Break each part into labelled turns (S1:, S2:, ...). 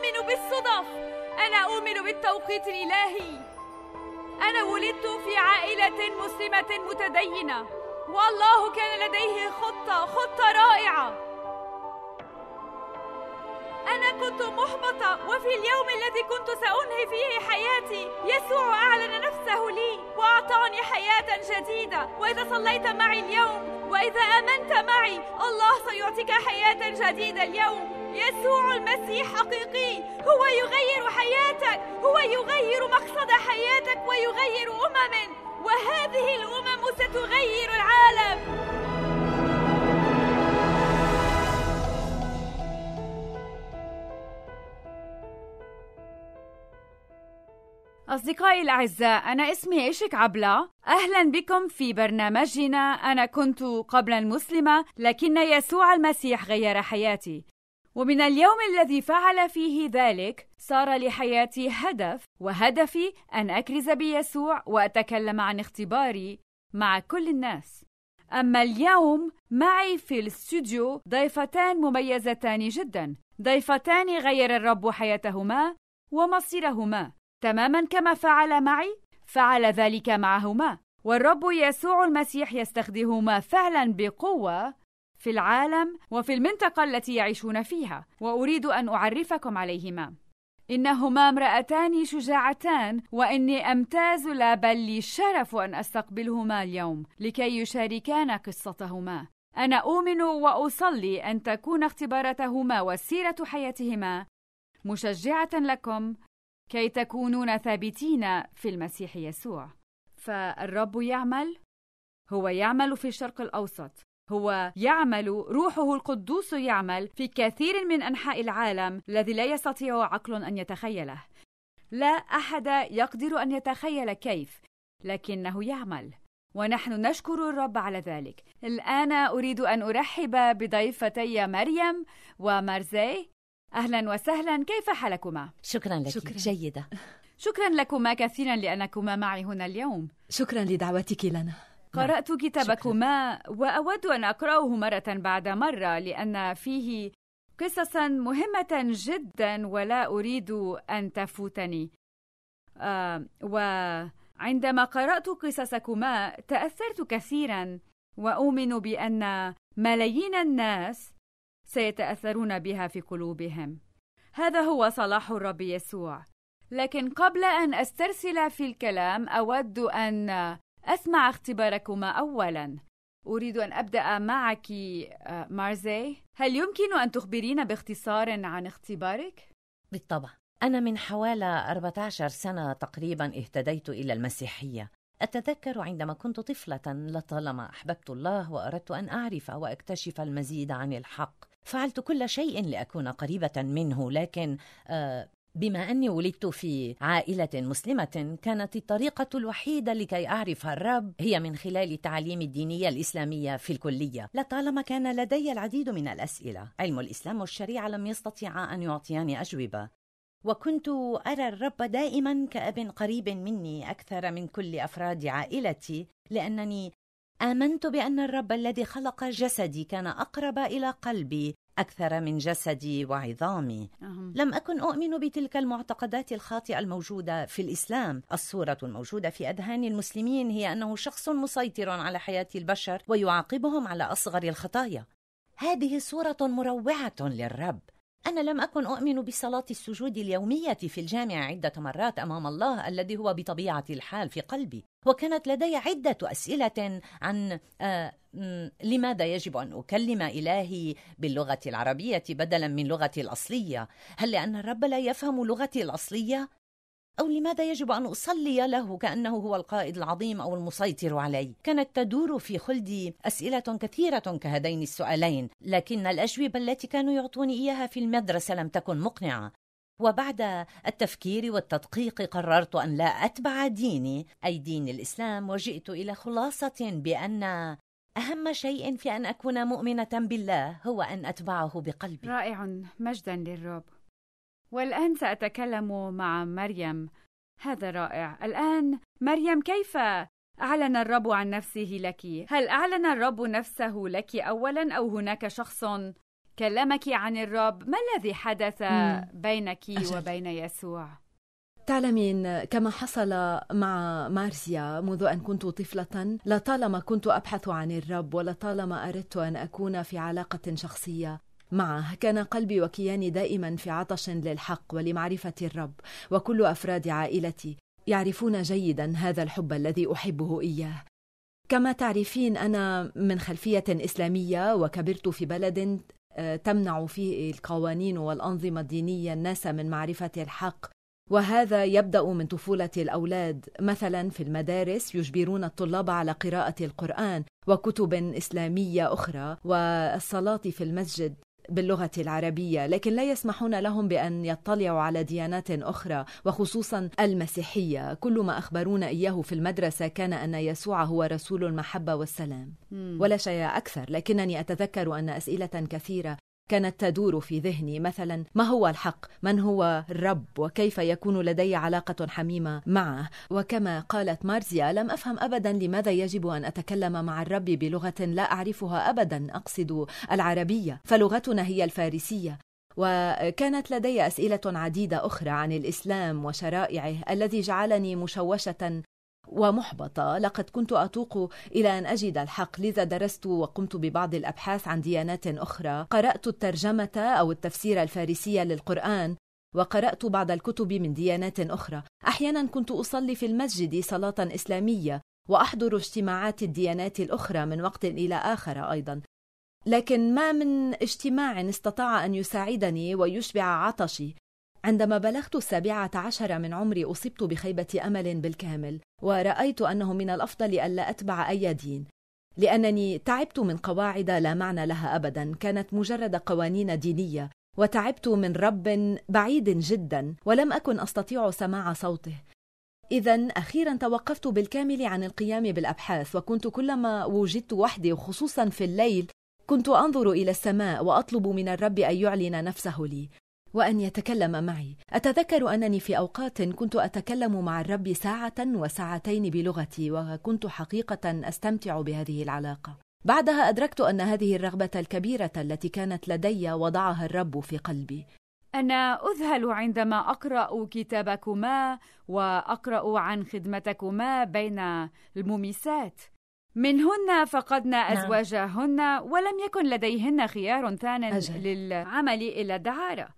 S1: أؤمن بالصدف أنا أؤمن بالتوقيت الإلهي أنا ولدت في عائلة مسلمة متدينة والله كان لديه خطة خطة رائعة أنا كنت محبطة وفي اليوم الذي كنت سأنهي فيه حياتي يسوع أعلن نفسه لي وأعطاني حياة جديدة وإذا صليت معي اليوم وإذا آمنت معي الله سيعطيك حياة جديدة اليوم يسوع المسيح حقيقي هو يغير حياتك هو يغير مقصد حياتك
S2: ويغير أمم وهذه الأمم ستغير العالم
S1: أصدقائي الأعزاء أنا اسمي ايشك عبلة أهلا بكم في برنامجنا أنا كنت قبلا مسلمة لكن يسوع المسيح غير حياتي ومن اليوم الذي فعل فيه ذلك صار لحياتي هدف وهدفي ان اكرز بيسوع واتكلم عن اختباري مع كل الناس اما اليوم معي في الاستوديو ضيفتان مميزتان جدا ضيفتان غير الرب حياتهما ومصيرهما تماما كما فعل معي فعل ذلك معهما والرب يسوع المسيح يستخدمهما فعلا بقوه في العالم وفي المنطقة التي يعيشون فيها وأريد أن أعرفكم عليهما إنهما امرأتان شجاعتان وإني أمتاز لا بل لي الشرف أن أستقبلهما اليوم لكي يشاركانا قصتهما أنا أؤمن وأصلي أن تكون اختباراتهما وسيرة حياتهما مشجعة لكم كي تكونون ثابتين في المسيح يسوع فالرب يعمل هو يعمل في الشرق الأوسط هو يعمل روحه القدوس يعمل في كثير من انحاء العالم الذي لا يستطيع عقل ان يتخيله لا احد يقدر ان يتخيل كيف لكنه يعمل ونحن نشكر الرب على ذلك الان اريد ان ارحب بضيفتي مريم ومارزي اهلا وسهلا كيف حالكما
S2: شكرا لك شكرا. جيده
S1: شكرا لكما كثيرا لانكما معي هنا اليوم
S3: شكرا لدعوتك لنا
S1: قرأت نعم. كتابكما وأود أن أقرأه مرة بعد مرة لأن فيه قصصا مهمة جدا ولا أريد أن تفوتني آه وعندما قرأت قصصكما تأثرت كثيرا وأؤمن بأن ملايين الناس سيتأثرون بها في قلوبهم هذا هو صلاح الرب يسوع لكن قبل أن أسترسل في الكلام أود أن أسمع اختباركما أولاً أريد أن أبدأ معك آه، مارزي هل يمكن أن تخبرينا باختصار عن
S2: اختبارك؟ بالطبع أنا من حوالي 14 سنة تقريبا اهتديت إلى المسيحية أتذكر عندما كنت طفلة لطالما أحببت الله وأردت أن أعرف وأكتشف المزيد عن الحق فعلت كل شيء لأكون قريبة منه لكن آه، بما أني ولدت في عائلة مسلمة كانت الطريقة الوحيدة لكي أعرف الرب هي من خلال التعليم الدينية الإسلامية في الكلية لطالما كان لدي العديد من الأسئلة علم الإسلام والشريعة لم يستطع أن يعطياني أجوبة وكنت أرى الرب دائما كأب قريب مني أكثر من كل أفراد عائلتي لأنني امنت بان الرب الذي خلق جسدي كان اقرب الى قلبي اكثر من جسدي وعظامي أهم. لم اكن اؤمن بتلك المعتقدات الخاطئه الموجوده في الاسلام الصوره الموجوده في اذهان المسلمين هي انه شخص مسيطر على حياه البشر ويعاقبهم على اصغر الخطايا هذه صوره مروعه للرب أنا لم أكن أؤمن بصلاة السجود اليومية في الجامع عدة مرات أمام الله الذي هو بطبيعة الحال في قلبي، وكانت لدي عدة أسئلة عن آه، لماذا يجب أن أكلم إلهي باللغة العربية بدلا من لغتي الأصلية؟ هل لأن الرب لا يفهم لغتي الأصلية؟ أو لماذا يجب أن أصلي له كأنه هو القائد العظيم أو المسيطر علي؟ كانت تدور في خلدي أسئلة كثيرة كهذين السؤالين، لكن الأجوبة التي كانوا يعطوني إياها في المدرسة لم تكن مقنعة، وبعد التفكير والتدقيق قررت ان لا اتبع ديني اي دين الاسلام وجئت الى خلاصه بان أهم شيء في أن أكون مؤمنة بالله هو أن أتبعه بقلبي. رائع، مجدا للرب.
S1: والآن سأتكلم مع مريم. هذا رائع. الآن مريم كيف أعلن الرب عن نفسه لك؟ هل أعلن الرب نفسه لك أولا أو هناك شخص كلامك عن الرب ما الذي حدث بينك وبين يسوع
S3: تعلمين كما حصل مع مارسيا منذ أن كنت طفلة لطالما كنت أبحث عن الرب ولطالما أردت أن أكون في علاقة شخصية معه كان قلبي وكياني دائما في عطش للحق ولمعرفة الرب وكل أفراد عائلتي يعرفون جيدا هذا الحب الذي أحبه إياه كما تعرفين أنا من خلفية إسلامية وكبرت في بلد تمنع فيه القوانين والأنظمة الدينية الناس من معرفة الحق وهذا يبدأ من طفولة الأولاد مثلا في المدارس يجبرون الطلاب على قراءة القرآن وكتب إسلامية أخرى والصلاة في المسجد باللغة العربية لكن لا يسمحون لهم بأن يطلعوا على ديانات أخرى وخصوصا المسيحية كل ما أخبرونا إياه في المدرسة كان أن يسوع هو رسول المحبة والسلام ولا شيء أكثر لكنني أتذكر أن أسئلة كثيرة كانت تدور في ذهني مثلا ما هو الحق من هو الرب وكيف يكون لدي علاقة حميمة معه وكما قالت مارزيا لم أفهم أبدا لماذا يجب أن أتكلم مع الرب بلغة لا أعرفها أبدا أقصد العربية فلغتنا هي الفارسية وكانت لدي أسئلة عديدة أخرى عن الإسلام وشرائعه الذي جعلني مشوشة ومحبطة لقد كنت أتوق إلى أن أجد الحق لذا درست وقمت ببعض الأبحاث عن ديانات أخرى قرأت الترجمة أو التفسير الفارسي للقرآن وقرأت بعض الكتب من ديانات أخرى أحيانا كنت أصلي في المسجد صلاة إسلامية وأحضر اجتماعات الديانات الأخرى من وقت إلى آخر أيضا لكن ما من اجتماع استطاع أن يساعدني ويشبع عطشي عندما بلغت السابعة عشر من عمري أصبت بخيبة أمل بالكامل ورأيت أنه من الأفضل ألا أتبع أي دين لأنني تعبت من قواعد لا معنى لها أبدا كانت مجرد قوانين دينية وتعبت من رب بعيد جدا ولم أكن أستطيع سماع صوته إذا أخيرا توقفت بالكامل عن القيام بالأبحاث وكنت كلما وجدت وحدي خصوصا في الليل كنت أنظر إلى السماء وأطلب من الرب أن يعلن نفسه لي وأن يتكلم معي أتذكر أنني في أوقات كنت أتكلم مع الرب ساعة وساعتين بلغتي وكنت حقيقة أستمتع بهذه العلاقة بعدها أدركت أن هذه الرغبة الكبيرة التي كانت لدي وضعها الرب في قلبي
S1: أنا أذهل عندما أقرأ كتابكما وأقرأ عن خدمتكما بين المومسات منهن فقدن نعم. أزواجهن ولم يكن لديهن خيار ثان أجل. للعمل إلا الدعارة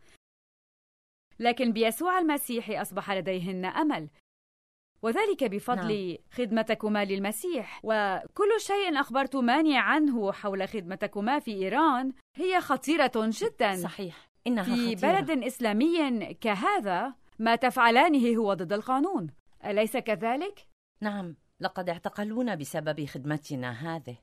S1: لكن بيسوع المسيح أصبح لديهن أمل وذلك بفضل نعم. خدمتكما للمسيح وكل شيء أخبرتماني عنه حول خدمتكما في إيران هي خطيرة جدا صحيح
S2: إنها في خطيرة. بلد
S1: إسلامي كهذا ما تفعلانه هو ضد القانون أليس كذلك؟
S2: نعم لقد اعتقلونا بسبب خدمتنا هذه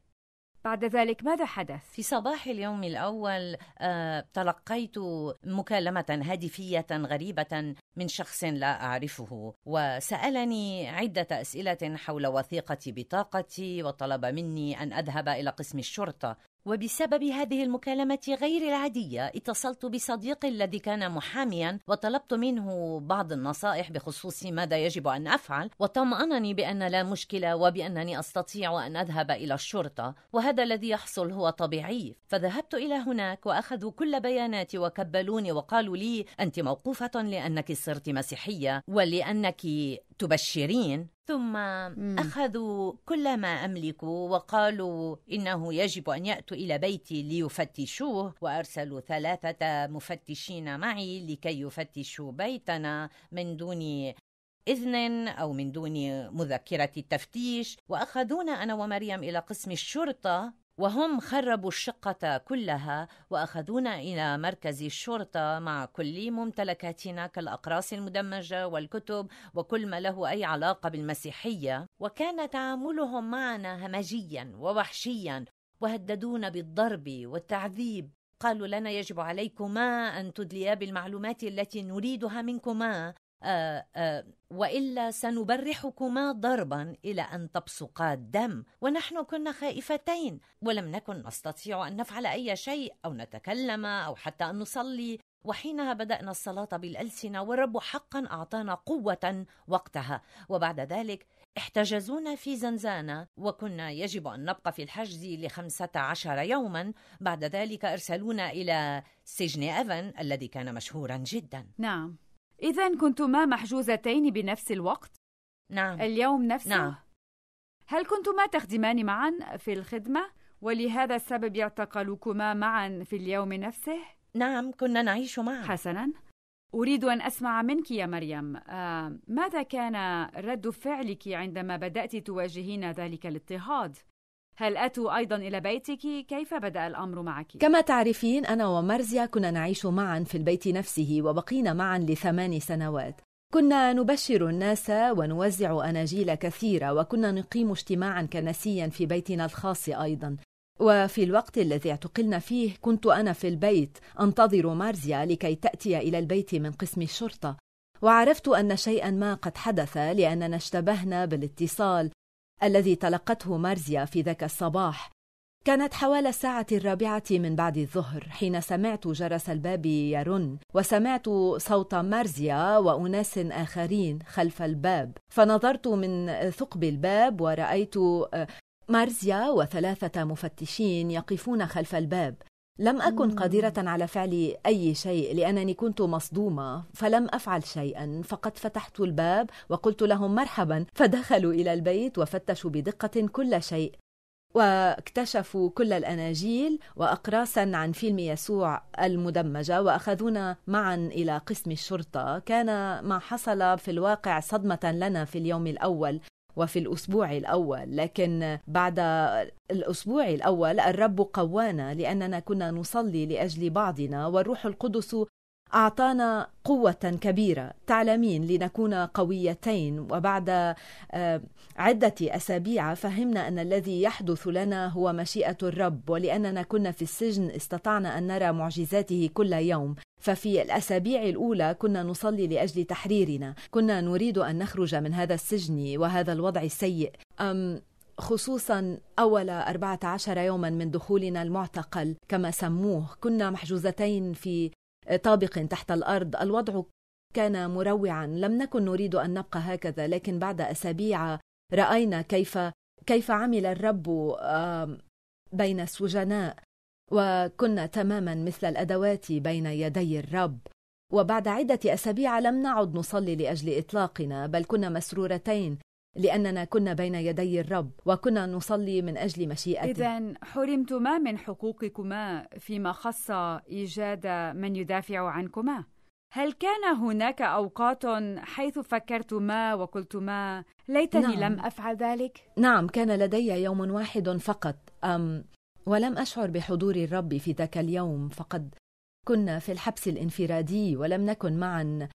S2: بعد ذلك ماذا حدث؟ في صباح اليوم الأول آه، تلقيت مكالمة هاتفية غريبة من شخص لا أعرفه وسألني عدة أسئلة حول وثيقة بطاقتي وطلب مني أن أذهب إلى قسم الشرطة وبسبب هذه المكالمة غير العادية اتصلت بصديق الذي كان محاميا وطلبت منه بعض النصائح بخصوص ماذا يجب أن أفعل وطمأنني بأن لا مشكلة وبأنني أستطيع أن أذهب إلى الشرطة وهذا الذي يحصل هو طبيعي فذهبت إلى هناك وأخذوا كل بياناتي وكبلوني وقالوا لي أنت موقوفة لأنك صرت مسيحية ولأنك تبشرين ثم أخذوا كل ما أملك وقالوا إنه يجب أن يأتوا إلى بيتي ليفتشوه وأرسلوا ثلاثة مفتشين معي لكي يفتشوا بيتنا من دون إذن أو من دون مذكرة التفتيش وأخذونا أنا ومريم إلى قسم الشرطة وهم خربوا الشقة كلها وأخذونا إلى مركز الشرطة مع كل ممتلكاتنا كالأقراص المدمجة والكتب وكل ما له أي علاقة بالمسيحية وكان تعاملهم معنا همجيا ووحشيا وهددونا بالضرب والتعذيب قالوا لنا يجب عليكما أن تدليا بالمعلومات التي نريدها منكما آه، آه، والا سنبرحكما ضربا الى ان تبصقا الدم ونحن كنا خائفتين ولم نكن نستطيع ان نفعل اي شيء او نتكلم او حتى ان نصلي وحينها بدانا الصلاه بالالسنه والرب حقا اعطانا قوه وقتها وبعد ذلك احتجزونا في زنزانة وكنا يجب أن نبقى في الحجز لخمسة عشر يوما بعد ذلك أرسلونا إلى سجن أفن الذي كان مشهورا جدا نعم إذا كنتما محجوزتين بنفس الوقت؟ نعم
S1: اليوم نفسه؟ نعم هل كنتما تخدمان معا في الخدمة؟ ولهذا السبب يعتقلكما معا في اليوم نفسه؟ نعم كنا نعيش معا حسنا أريد أن أسمع منك يا مريم آه، ماذا كان رد فعلك عندما بدأت تواجهين ذلك الاضطهاد؟ هل أتوا أيضا إلى بيتك؟ كيف بدأ الأمر معك؟ كما
S3: تعرفين أنا ومرزيا كنا نعيش معا في البيت نفسه وبقينا معا لثمان سنوات كنا نبشر الناس ونوزع أناجيل كثيرة وكنا نقيم اجتماعا كنسيا في بيتنا الخاص أيضا وفي الوقت الذي اعتقلنا فيه كنت أنا في البيت أنتظر مارزيا لكي تأتي إلى البيت من قسم الشرطة وعرفت أن شيئا ما قد حدث لأننا اشتبهنا بالاتصال الذي تلقته مارزيا في ذاك الصباح كانت حوالي الساعة الرابعة من بعد الظهر حين سمعت جرس الباب يرن وسمعت صوت مارزيا وأناس آخرين خلف الباب فنظرت من ثقب الباب ورأيت آه، مارزيا وثلاثة مفتشين يقفون خلف الباب لم أكن قادرة على فعل أي شيء لأنني كنت مصدومة فلم أفعل شيئا فقد فتحت الباب وقلت لهم مرحبا فدخلوا إلى البيت وفتشوا بدقة كل شيء واكتشفوا كل الأناجيل وأقراسا عن فيلم يسوع المدمجة وأخذونا معا إلى قسم الشرطة كان ما حصل في الواقع صدمة لنا في اليوم الأول وفي الأسبوع الأول لكن بعد الأسبوع الأول الرب قوانا لأننا كنا نصلي لأجل بعضنا والروح القدس أعطانا قوة كبيرة تعلمين لنكون قويتين وبعد آه، عدة أسابيع فهمنا أن الذي يحدث لنا هو مشيئة الرب ولأننا كنا في السجن استطعنا أن نرى معجزاته كل يوم ففي الأسابيع الأولى كنا نصلي لأجل تحريرنا كنا نريد أن نخرج من هذا السجن وهذا الوضع السيء أم خصوصا أول 14 يوما من دخولنا المعتقل كما سموه كنا محجوزتين في طابق تحت الارض الوضع كان مروعا لم نكن نريد ان نبقى هكذا لكن بعد اسابيع راينا كيف كيف عمل الرب بين السجناء وكنا تماما مثل الادوات بين يدي الرب وبعد عده اسابيع لم نعد نصلي لاجل اطلاقنا بل كنا مسرورتين لأننا كنا بين يدي الرب وكنا نصلي من أجل مشيئته إذا حرمتما
S1: من حقوقكما فيما خص إيجاد من يدافع عنكما هل كان هناك أوقات حيث فكرتما وقلتما ليتني نعم. لم أفعل ذلك؟
S3: نعم كان لدي يوم واحد فقط أم ولم أشعر بحضور الرب في ذاك اليوم فقد كنا في الحبس الانفرادي ولم نكن معا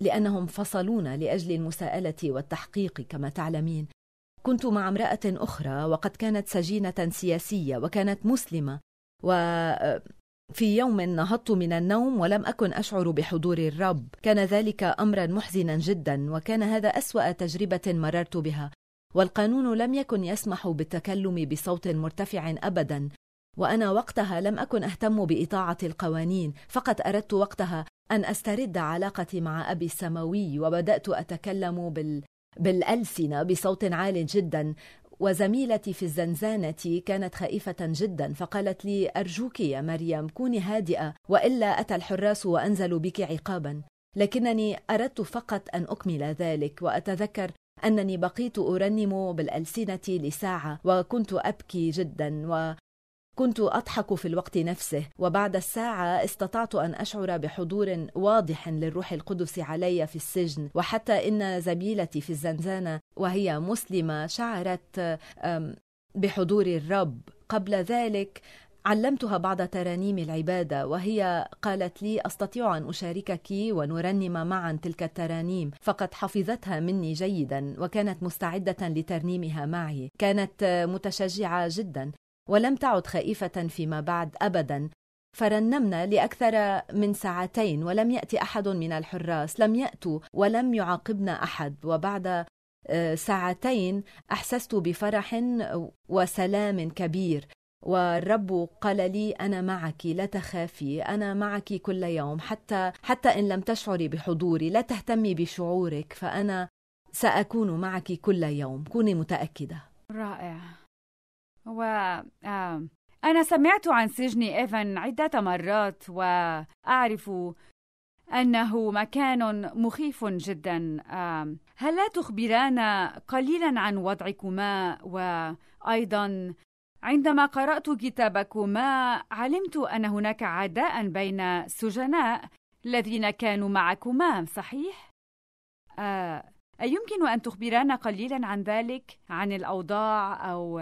S3: لأنهم فصلونا لأجل المساءلة والتحقيق كما تعلمين كنت مع امرأة أخرى وقد كانت سجينة سياسية وكانت مسلمة و آه، في يوم نهضت من النوم ولم أكن أشعر بحضور الرب كان ذلك أمرا محزنا جدا وكان هذا أسوأ تجربة مررت بها والقانون لم يكن يسمح بالتكلم بصوت مرتفع أبدا وأنا وقتها لم أكن أهتم بإطاعة القوانين فقط أردت وقتها أن أسترد علاقتي مع أبي السماوي وبدأت أتكلم بال... بالألسنة بصوت عال جدا وزميلتي في الزنزانة كانت خائفة جدا فقالت لي أرجوك يا مريم كوني هادئة وإلا أتى الحراس وأنزلوا بك عقابا لكنني أردت فقط أن أكمل ذلك وأتذكر أنني بقيت أرنم بالألسنة لساعة وكنت أبكي جدا و... كنت اضحك في الوقت نفسه وبعد الساعه استطعت ان اشعر بحضور واضح للروح القدس علي في السجن وحتى ان زميلتي في الزنزانه وهي مسلمه شعرت بحضور الرب قبل ذلك علمتها بعض ترانيم العبادة وهي قالت لي أستطيع أن أشاركك ونرنم معا تلك الترانيم فقد حفظتها مني جيدا وكانت مستعدة لترنيمها معي كانت متشجعة جدا ولم تعد خائفة فيما بعد أبدا فرنمنا لأكثر من ساعتين ولم يأتي أحد من الحراس لم يأتوا ولم يعاقبنا أحد وبعد آه، ساعتين أحسست بفرح وسلام كبير والرب قال لي أنا معك لا تخافي أنا معك كل يوم حتى حتى إن لم تشعري بحضوري لا تهتمي بشعورك فأنا سأكون معك كل يوم كوني متأكدة
S1: رائع و أنا سمعت عن سجن إيفن عدة مرات وأعرف أنه مكان مخيف جدا هل لا تخبرانا قليلا عن وضعكما وأيضا عندما قرأت كتابكما علمت أن هناك عداء بين السجناء الذين كانوا معكما صحيح؟ أيمكن أن تخبرانا قليلا
S2: عن ذلك عن الأوضاع أو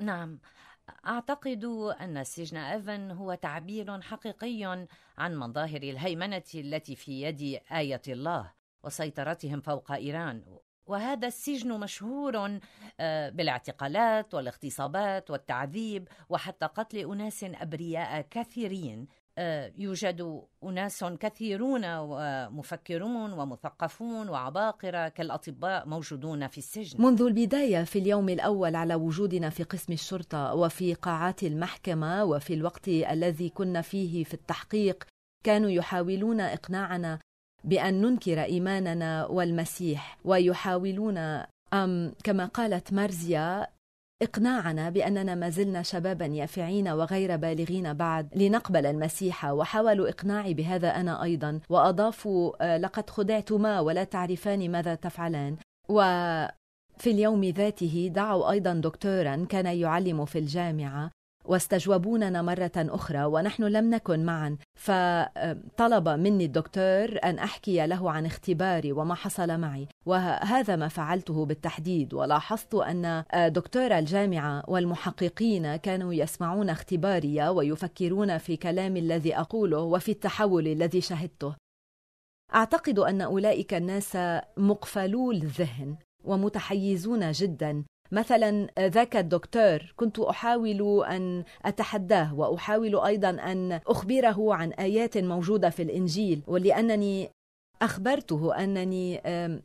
S2: نعم أعتقد أن سجن إيفن هو تعبير حقيقي عن مظاهر الهيمنة التي في يد آية الله وسيطرتهم فوق إيران وهذا السجن مشهور آه، بالاعتقالات والاغتصابات والتعذيب وحتى قتل أناس أبرياء كثيرين آه، يوجد أناس كثيرون ومفكرون ومثقفون وعباقرة كالأطباء موجودون في السجن منذ
S3: البداية في اليوم الأول على وجودنا في قسم الشرطة وفي قاعات المحكمة وفي الوقت الذي كنا فيه في التحقيق كانوا يحاولون إقناعنا بأن ننكر إيماننا والمسيح ويحاولون أم كما قالت مارزيا إقناعنا بأننا ما زلنا شبابا يافعين وغير بالغين بعد لنقبل المسيح وحاولوا إقناعي بهذا أنا أيضا وأضافوا آه، لقد خدعتما ولا تعرفان ماذا تفعلان و في اليوم ذاته دعوا أيضا دكتورا كان يعلم في الجامعة واستجوبوننا مرة أخرى ونحن لم نكن معا فطلب مني الدكتور أن أحكي له عن اختباري وما حصل معي وهذا ما فعلته بالتحديد ولاحظت أن دكتور الجامعة والمحققين كانوا يسمعون اختباري ويفكرون في كلامي الذي أقوله وفي التحول الذي شهدته أعتقد أن أولئك الناس مقفلو الذهن ومتحيزون جدا مثلا آه، ذاك الدكتور كنت احاول ان اتحداه واحاول ايضا ان اخبره عن ايات موجوده في الانجيل ولانني اخبرته انني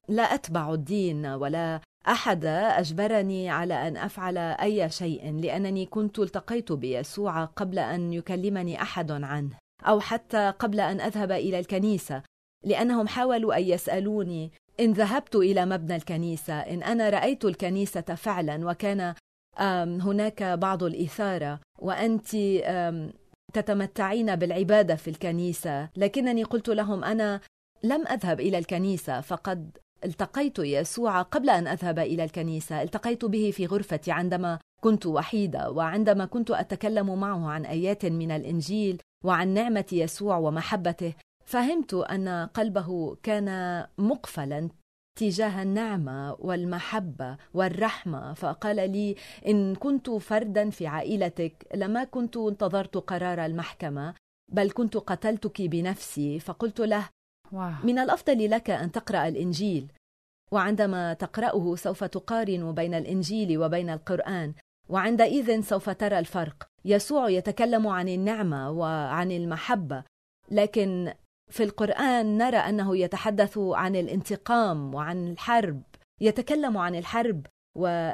S3: لا اتبع الدين ولا احد اجبرني على ان افعل اي شيء لانني كنت التقيت بيسوع قبل ان يكلمني احد عنه او حتى قبل ان اذهب الى الكنيسه لانهم حاولوا ان يسالوني إن ذهبت إلى مبنى الكنيسة إن أنا رأيت الكنيسة فعلا وكان هناك بعض الإثارة وأنت تتمتعين بالعبادة في الكنيسة لكنني قلت لهم أنا لم أذهب إلى الكنيسة فقد التقيت يسوع قبل أن أذهب إلى الكنيسة التقيت به في غرفتي عندما كنت وحيدة وعندما كنت أتكلم معه عن آيات من الإنجيل وعن نعمة يسوع ومحبته فهمت ان قلبه كان مقفلا تجاه النعمه والمحبه والرحمه فقال لي ان كنت فردا في عائلتك لما كنت انتظرت قرار المحكمه بل كنت قتلتك بنفسي فقلت له من الافضل لك ان تقرا الانجيل وعندما تقراه سوف تقارن بين الانجيل وبين القران وعندئذ سوف ترى الفرق يسوع يتكلم عن النعمه وعن المحبه لكن في القرآن نرى أنه يتحدث عن الانتقام وعن الحرب يتكلم عن الحرب و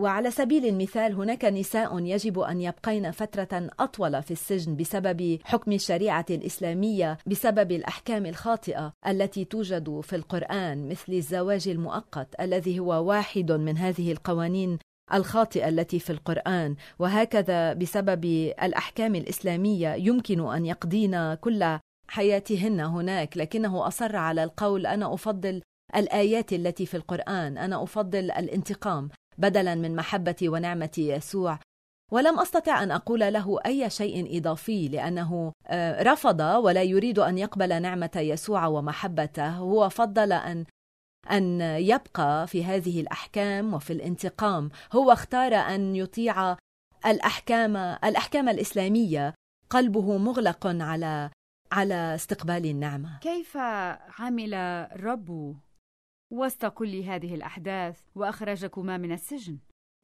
S3: وعلى سبيل المثال هناك نساء يجب ان يبقين فتره اطول في السجن بسبب حكم الشريعه الاسلاميه بسبب الاحكام الخاطئه التي توجد في القران مثل الزواج المؤقت الذي هو واحد من هذه القوانين الخاطئه التي في القران وهكذا بسبب الاحكام الاسلاميه يمكن ان يقضين كل حياتهن هناك لكنه اصر على القول انا افضل الايات التي في القران انا افضل الانتقام بدلا من محبه ونعمه يسوع ولم استطع ان اقول له اي شيء اضافي لانه آه، رفض ولا يريد ان يقبل نعمه يسوع ومحبته هو فضل ان ان يبقى في هذه الاحكام وفي الانتقام هو اختار ان يطيع الاحكام الاحكام الاسلاميه قلبه مغلق على على استقبال النعمة
S1: كيف عمل الرب وسط كل هذه الأحداث
S2: وأخرجكما من السجن؟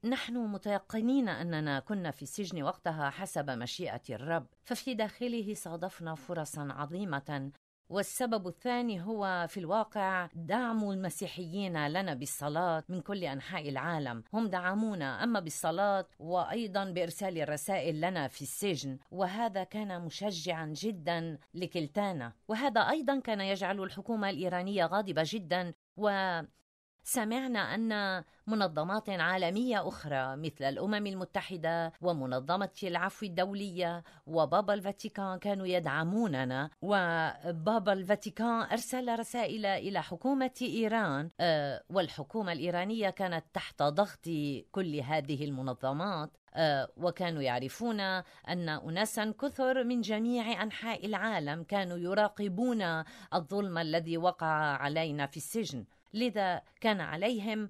S2: نحن متيقنين أننا كنا في السجن وقتها حسب مشيئة الرب، ففي داخله صادفنا فرصا عظيمة والسبب الثاني هو في الواقع دعم المسيحيين لنا بالصلاة من كل أنحاء العالم هم دعمونا أما بالصلاة وأيضا بإرسال الرسائل لنا في السجن وهذا كان مشجعا جدا لكلتانا وهذا أيضا كان يجعل الحكومة الإيرانية غاضبة جدا و سمعنا أن منظمات عالمية أخرى مثل الأمم المتحدة ومنظمة العفو الدولية وبابا الفاتيكان كانوا يدعموننا وبابا الفاتيكان أرسل رسائل إلى حكومة إيران آه، والحكومة الإيرانية كانت تحت ضغط كل هذه المنظمات آه، وكانوا يعرفون ان اناسا كثر من جميع انحاء العالم كانوا يراقبون الظلم الذي وقع علينا في السجن لذا كان عليهم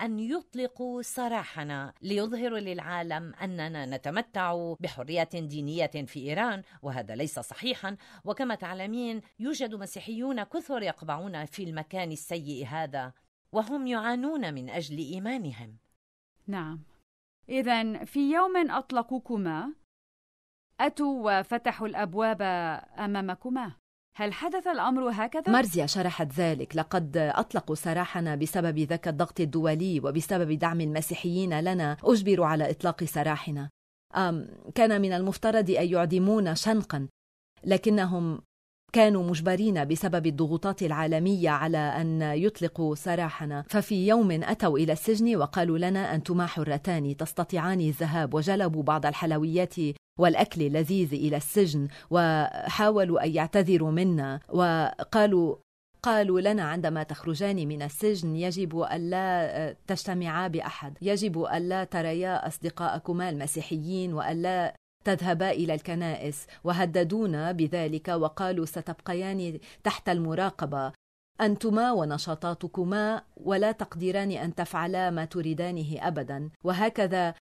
S2: ان يطلقوا سراحنا ليظهروا للعالم اننا نتمتع بحريه دينيه في ايران وهذا ليس صحيحا وكما تعلمين يوجد مسيحيون كثر يقبعون في المكان السيء هذا وهم يعانون من اجل ايمانهم نعم اذا في يوم اطلقوكما
S1: اتوا وفتحوا الابواب امامكما هل
S3: حدث الأمر هكذا؟ مارزيا شرحت ذلك لقد أطلقوا سراحنا بسبب ذاك الضغط الدولي وبسبب دعم المسيحيين لنا أجبروا على إطلاق سراحنا أم كان من المفترض أن يعدمونا شنقا لكنهم كانوا مجبرين بسبب الضغوطات العالمية على أن يطلقوا سراحنا ففي يوم أتوا إلى السجن وقالوا لنا أنتما حرتان تستطيعان الذهاب وجلبوا بعض الحلويات والأكل اللذيذ إلى السجن وحاولوا أن يعتذروا منا وقالوا قالوا لنا عندما تخرجان من السجن يجب ألا آه، تجتمعا بأحد يجب ألا تريا أصدقاءكما المسيحيين وألا تذهبا إلى الكنائس وهددونا بذلك وقالوا ستبقيان تحت المراقبة أنتما ونشاطاتكما ولا تقدران أن تفعلا ما تريدانه أبدا وهكذا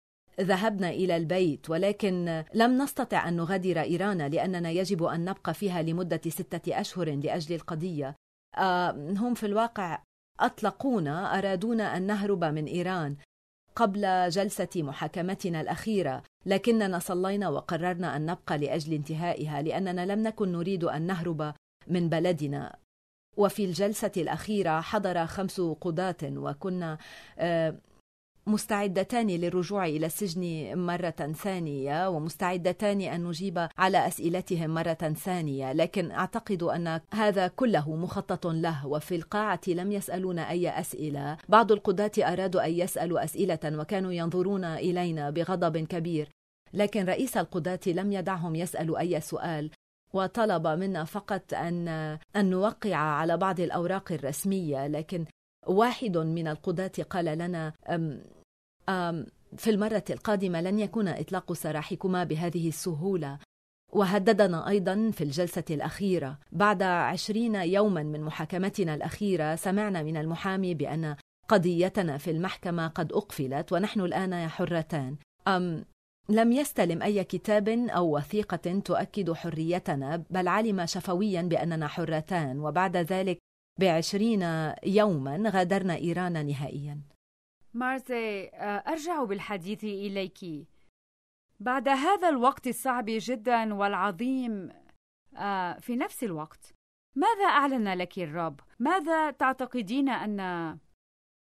S3: ذهبنا إلى البيت ولكن لم نستطع أن نغادر إيران لأننا يجب أن نبقى فيها لمدة ستة أشهر لأجل القضية آه، هم في الواقع أطلقونا أرادونا أن نهرب من إيران قبل جلسة محاكمتنا الأخيرة لكننا صلينا وقررنا أن نبقى لأجل انتهائها لأننا لم نكن نريد أن نهرب من بلدنا وفي الجلسة الأخيرة حضر خمس قضاة وكنا آه، مستعدتان للرجوع إلى السجن مرة ثانية ومستعدتان أن نجيب على أسئلتهم مرة ثانية لكن أعتقد أن هذا كله مخطط له وفي القاعة لم يسألون أي أسئلة بعض القضاة أرادوا أن يسألوا أسئلة وكانوا ينظرون إلينا بغضب كبير لكن رئيس القضاة لم يدعهم يسألوا أي سؤال وطلب منا فقط أن أن نوقع على بعض الأوراق الرسمية لكن واحد من القضاة قال لنا أم أم في المرة القادمة لن يكون إطلاق سراحكما بهذه السهولة وهددنا أيضا في الجلسة الأخيرة بعد عشرين يوما من محاكمتنا الأخيرة سمعنا من المحامي بأن قضيتنا في المحكمة قد أقفلت ونحن الآن حرتان أم لم يستلم أي كتاب أو وثيقة تؤكد حريتنا بل علم شفويا بأننا حرتان وبعد ذلك بعشرين يوما غادرنا إيران نهائيا
S1: مارسي آه، أرجع بالحديث إليك بعد هذا الوقت الصعب جدا والعظيم آه، في نفس الوقت ماذا أعلن لك الرب؟ ماذا تعتقدين أن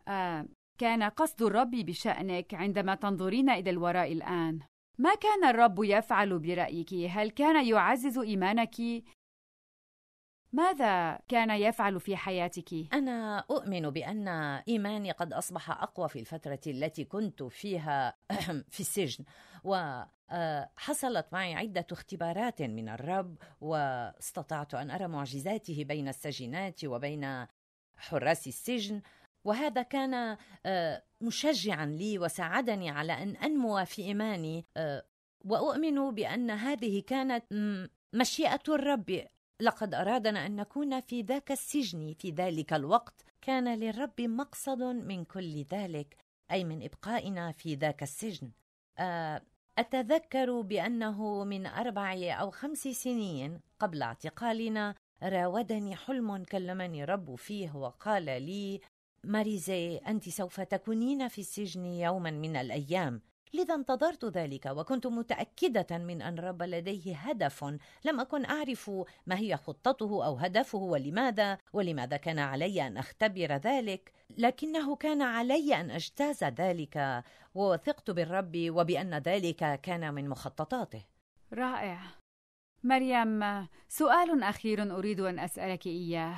S1: آه، كان قصد الرب بشأنك عندما تنظرين إلى الوراء الآن؟ ما كان الرب يفعل برأيك؟ هل كان يعزز إيمانك
S2: ماذا كان يفعل في حياتك؟ أنا أؤمن بأن إيماني قد أصبح أقوى في الفترة التي كنت فيها في السجن و آه، حصلت معي عدة اختبارات من الرب واستطعت أن أرى معجزاته بين السجينات وبين حراس السجن وهذا كان آه، مشجعا لي وساعدني على أن أنمو في إيماني آه، وأؤمن بأن هذه كانت مشيئة الرب لقد أرادنا أن نكون في ذاك السجن في ذلك الوقت كان للرب مقصد من كل ذلك أي من إبقائنا في ذاك السجن آه، أتذكر بأنه من أربع أو خمس سنين قبل اعتقالنا راودني حلم كلمني الرب فيه وقال لي ماريزي أنت سوف تكونين في السجن يوما من الأيام لذا انتظرت ذلك وكنت متاكده من ان الرب لديه هدف لم اكن اعرف ما هي خطته او هدفه ولماذا ولماذا كان علي ان اختبر ذلك لكنه كان علي ان اجتاز ذلك ووثقت بالرب وبان ذلك كان من مخططاته
S1: رائع مريم سؤال اخير اريد ان اسالك اياه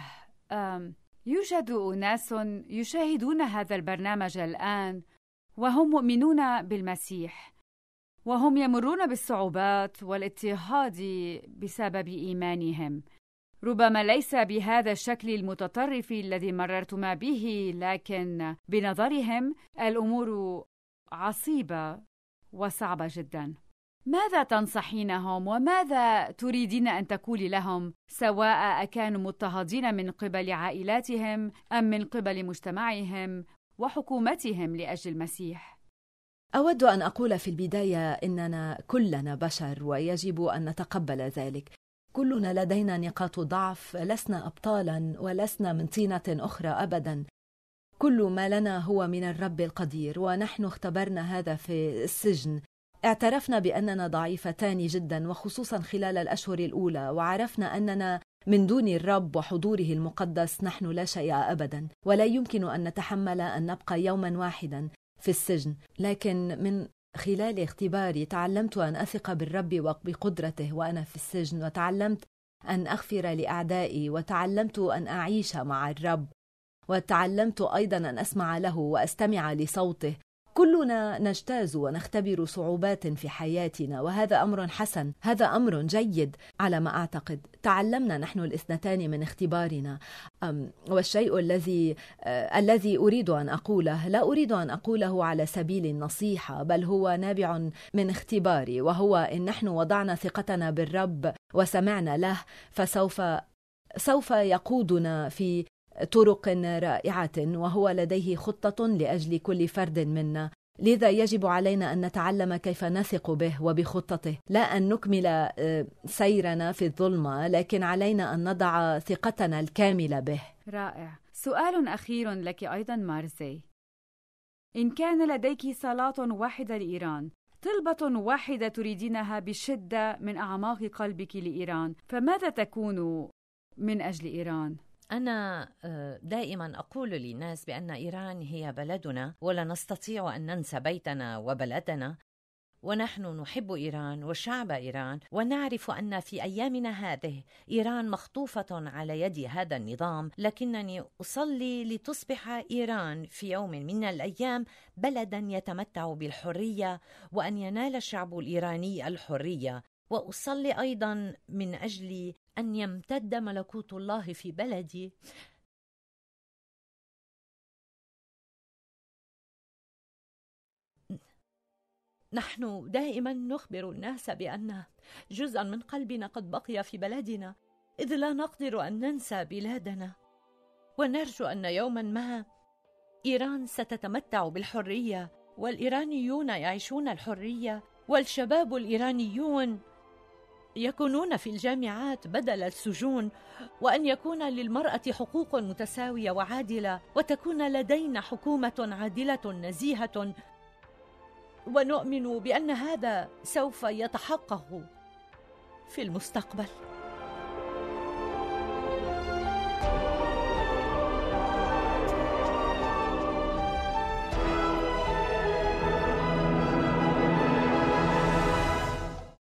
S1: يوجد اناس يشاهدون هذا البرنامج الان وهم مؤمنون بالمسيح وهم يمرون بالصعوبات والاضطهاد بسبب ايمانهم ربما ليس بهذا الشكل المتطرف الذي مررتما به لكن بنظرهم الامور عصيبه وصعبه جدا ماذا تنصحينهم وماذا تريدين ان تقولي لهم سواء اكانوا مضطهدين من قبل عائلاتهم ام من قبل مجتمعهم
S3: وحكومتهم لاجل
S1: المسيح
S3: اود ان اقول في البدايه اننا كلنا بشر ويجب ان نتقبل ذلك كلنا لدينا نقاط ضعف لسنا ابطالا ولسنا من طينه اخرى ابدا كل ما لنا هو من الرب القدير ونحن اختبرنا هذا في السجن اعترفنا باننا ضعيفتان جدا وخصوصا خلال الاشهر الاولى وعرفنا اننا من دون الرب وحضوره المقدس نحن لا شيء ابدا ولا يمكن ان نتحمل ان نبقى يوما واحدا في السجن لكن من خلال اختباري تعلمت ان اثق بالرب وبقدرته وانا في السجن وتعلمت ان اغفر لاعدائي وتعلمت ان اعيش مع الرب وتعلمت ايضا ان اسمع له واستمع لصوته كلنا نجتاز ونختبر صعوبات في حياتنا وهذا امر حسن هذا امر جيد على ما اعتقد تعلمنا نحن الاثنتان من اختبارنا والشيء الذي آه، الذي اريد ان اقوله لا اريد ان اقوله على سبيل النصيحه بل هو نابع من اختباري وهو ان نحن وضعنا ثقتنا بالرب وسمعنا له فسوف سوف يقودنا في طرق رائعه وهو لديه خطه لاجل كل فرد منا لذا يجب علينا ان نتعلم كيف نثق به وبخطته لا ان نكمل آه، سيرنا في الظلمه لكن علينا ان نضع ثقتنا الكامله به
S1: رائع سؤال اخير لك ايضا مارزي ان كان لديك صلاه واحده لايران طلبة واحدة تريدينها بشدة من أعماق قلبك لإيران، فماذا تكون من أجل
S2: إيران؟ أنا آه، دائما أقول للناس بأن إيران هي بلدنا ولا نستطيع أن ننسى بيتنا وبلدنا ونحن نحب ايران وشعب ايران ونعرف ان في ايامنا هذه ايران مخطوفه على يد هذا النظام لكنني اصلي لتصبح ايران في يوم من الايام بلدا يتمتع بالحريه وان ينال الشعب الايراني الحريه واصلي ايضا من اجل أن يمتد ملكوت الله في بلدي نحن دائما نخبر الناس بأن جزءا من قلبنا قد بقي في بلدنا إذ لا نقدر أن ننسى بلادنا ونرجو أن يوما ما إيران ستتمتع بالحرية والإيرانيون يعيشون الحرية والشباب الإيرانيون يكونون في الجامعات بدل السجون وان يكون للمراه حقوق متساويه وعادله وتكون لدينا حكومه عادله نزيهه ونؤمن بان هذا سوف يتحقق في المستقبل